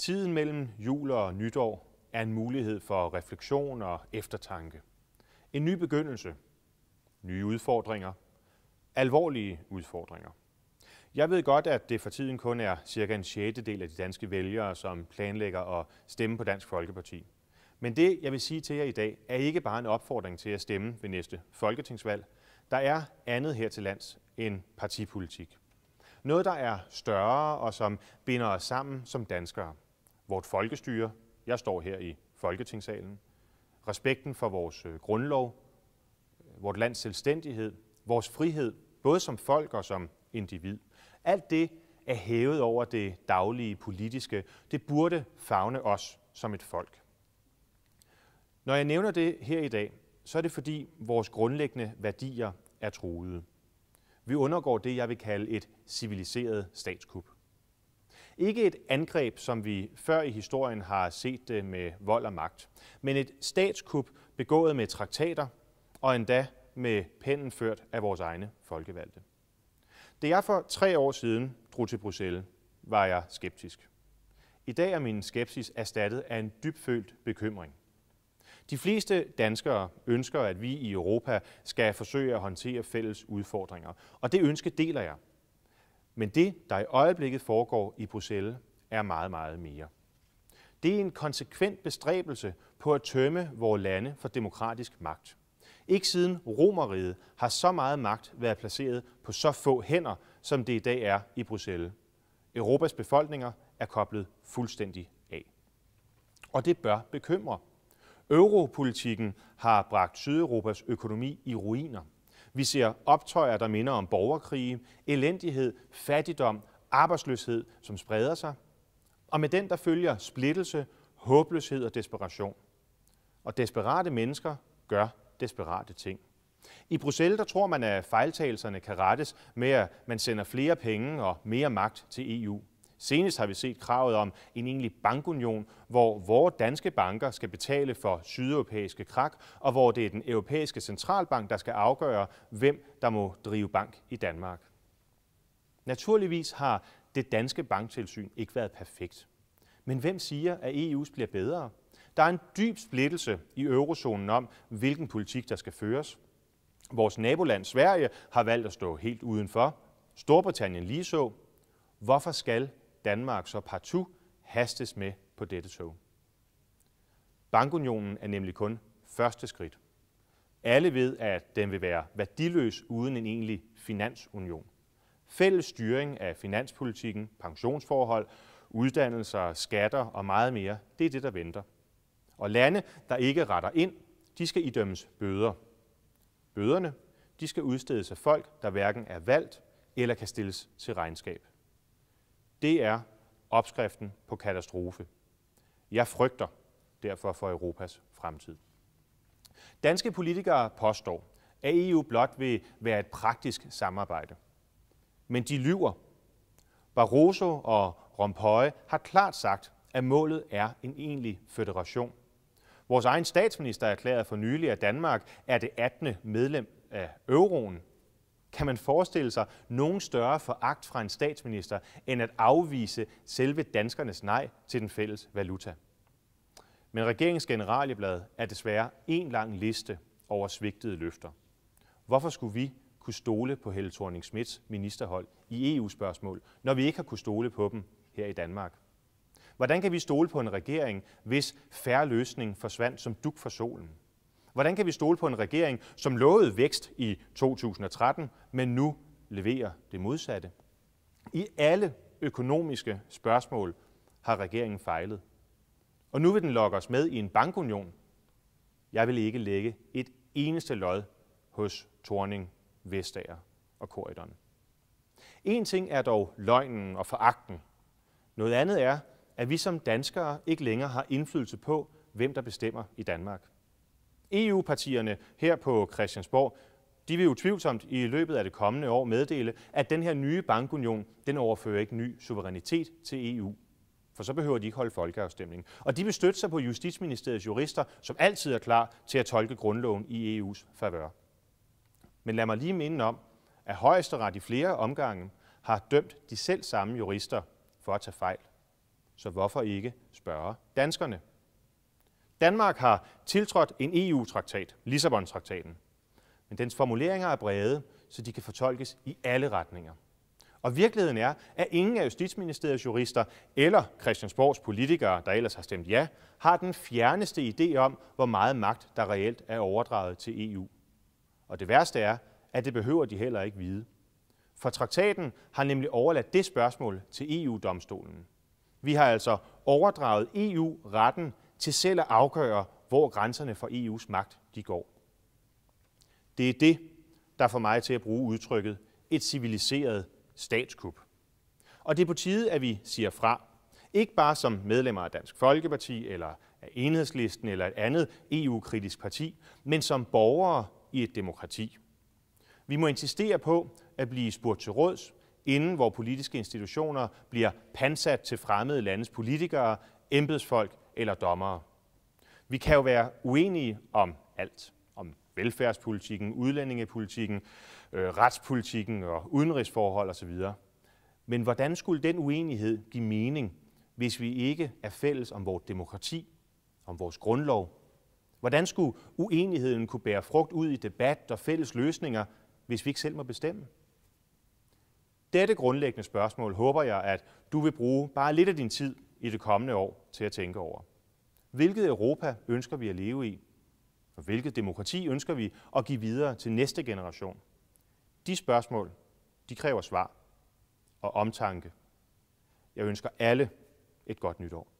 Tiden mellem jul og nytår er en mulighed for refleksion og eftertanke. En ny begyndelse, nye udfordringer, alvorlige udfordringer. Jeg ved godt, at det for tiden kun er cirka en sjettedel af de danske vælgere, som planlægger at stemme på Dansk Folkeparti. Men det, jeg vil sige til jer i dag, er ikke bare en opfordring til at stemme ved næste folketingsvalg. Der er andet her til lands end partipolitik. Noget, der er større og som binder os sammen som danskere vort folkestyre. Jeg står her i Folketingssalen. Respekten for vores øh, grundlov, vort lands selvstændighed, vores frihed, både som folk og som individ. Alt det er hævet over det daglige politiske. Det burde fagne os som et folk. Når jeg nævner det her i dag, så er det fordi vores grundlæggende værdier er truede. Vi undergår det, jeg vil kalde et civiliseret statskup. Ikke et angreb, som vi før i historien har set det med vold og magt, men et statskup begået med traktater og endda med pennen ført af vores egne folkevalgte. Da jeg for tre år siden drog til Bruxelles, var jeg skeptisk. I dag er min skepsis erstattet af en dybfølt bekymring. De fleste danskere ønsker, at vi i Europa skal forsøge at håndtere fælles udfordringer, og det ønske deler jeg – men det, der i øjeblikket foregår i Bruxelles, er meget, meget mere. Det er en konsekvent bestræbelse på at tømme vores lande for demokratisk magt. Ikke siden Romeriet har så meget magt været placeret på så få hænder, som det i dag er i Bruxelles. Europas befolkninger er koblet fuldstændig af. Og det bør bekymre. Europolitikken har bragt Sydeuropas økonomi i ruiner. Vi ser optøjer, der minder om borgerkrige, elendighed, fattigdom, arbejdsløshed, som spreder sig. Og med den, der følger splittelse, håbløshed og desperation. Og desperate mennesker gør desperate ting. I Bruxelles der tror man, at fejltagelserne kan rettes med, at man sender flere penge og mere magt til EU. Senest har vi set kravet om en egentlig bankunion, hvor vores danske banker skal betale for sydeuropæiske krak, og hvor det er den europæiske centralbank, der skal afgøre, hvem der må drive bank i Danmark. Naturligvis har det danske banktilsyn ikke været perfekt. Men hvem siger, at EU's bliver bedre? Der er en dyb splittelse i eurozonen om, hvilken politik der skal føres. Vores naboland Sverige har valgt at stå helt udenfor. Storbritannien lige så. Hvorfor skal Danmark så partout hastes med på dette tog. Bankunionen er nemlig kun første skridt. Alle ved, at den vil være værdiløs uden en egentlig finansunion. Fælles styring af finanspolitikken, pensionsforhold, uddannelser, skatter og meget mere, det er det, der venter. Og lande, der ikke retter ind, de skal idømmes bøder. Bøderne, de skal udstedes af folk, der hverken er valgt eller kan stilles til regnskab. Det er opskriften på katastrofe. Jeg frygter derfor for Europas fremtid. Danske politikere påstår, at EU blot vil være et praktisk samarbejde. Men de lyver. Barroso og Rompuy har klart sagt, at målet er en egentlig føderation. Vores egen statsminister erklærede for nylig, at Danmark er det 18. medlem af euroen. Kan man forestille sig nogen større foragt fra en statsminister, end at afvise selve danskernes nej til den fælles valuta? Men regeringens generalieblad er desværre en lang liste over svigtede løfter. Hvorfor skulle vi kunne stole på Helle thorning Schmidts ministerhold i EU-spørgsmål, når vi ikke har kunne stole på dem her i Danmark? Hvordan kan vi stole på en regering, hvis færre løsning forsvandt som duk for solen? Hvordan kan vi stole på en regering, som lovede vækst i 2013, men nu leverer det modsatte? I alle økonomiske spørgsmål har regeringen fejlet. Og nu vil den lokke os med i en bankunion. Jeg vil ikke lægge et eneste lod hos Torning, Vestager og Korridoren. En ting er dog løgnen og foragten. Noget andet er, at vi som danskere ikke længere har indflydelse på, hvem der bestemmer i Danmark. EU-partierne her på Christiansborg, de vil utvivlsomt i løbet af det kommende år meddele, at den her nye bankunion, den overfører ikke ny suverænitet til EU. For så behøver de ikke holde folkeafstemning. Og de vil støtte sig på Justitsministeriets jurister, som altid er klar til at tolke grundloven i EU's favør. Men lad mig lige minde om, at højesteret i flere omgange har dømt de selv samme jurister for at tage fejl. Så hvorfor ikke spørge danskerne? Danmark har tiltrådt en EU-traktat, Lissabon-traktaten. Men dens formuleringer er brede, så de kan fortolkes i alle retninger. Og virkeligheden er, at ingen af Justitsministeriets jurister eller Christiansborgs politikere, der ellers har stemt ja, har den fjerneste idé om, hvor meget magt, der reelt er overdraget til EU. Og det værste er, at det behøver de heller ikke vide. For traktaten har nemlig overladt det spørgsmål til EU-domstolen. Vi har altså overdraget EU retten til selv at afgøre, hvor grænserne for EU's magt de går. Det er det, der får mig til at bruge udtrykket et civiliseret statskup. Og det er på tide, at vi siger fra. Ikke bare som medlemmer af Dansk Folkeparti eller af Enhedslisten eller et andet EU-kritisk parti, men som borgere i et demokrati. Vi må insistere på at blive spurgt til råds, inden vores politiske institutioner bliver pansat til fremmede landes politikere, embedsfolk eller dommere. Vi kan jo være uenige om alt. Om velfærdspolitikken, udlændingepolitikken, øh, retspolitikken og udenrigsforhold osv. Men hvordan skulle den uenighed give mening, hvis vi ikke er fælles om vores demokrati, om vores grundlov? Hvordan skulle uenigheden kunne bære frugt ud i debat og fælles løsninger, hvis vi ikke selv må bestemme? Dette grundlæggende spørgsmål håber jeg, at du vil bruge bare lidt af din tid i det kommende år til at tænke over. Hvilket Europa ønsker vi at leve i? Og hvilket demokrati ønsker vi at give videre til næste generation? De spørgsmål, de kræver svar og omtanke. Jeg ønsker alle et godt nytår.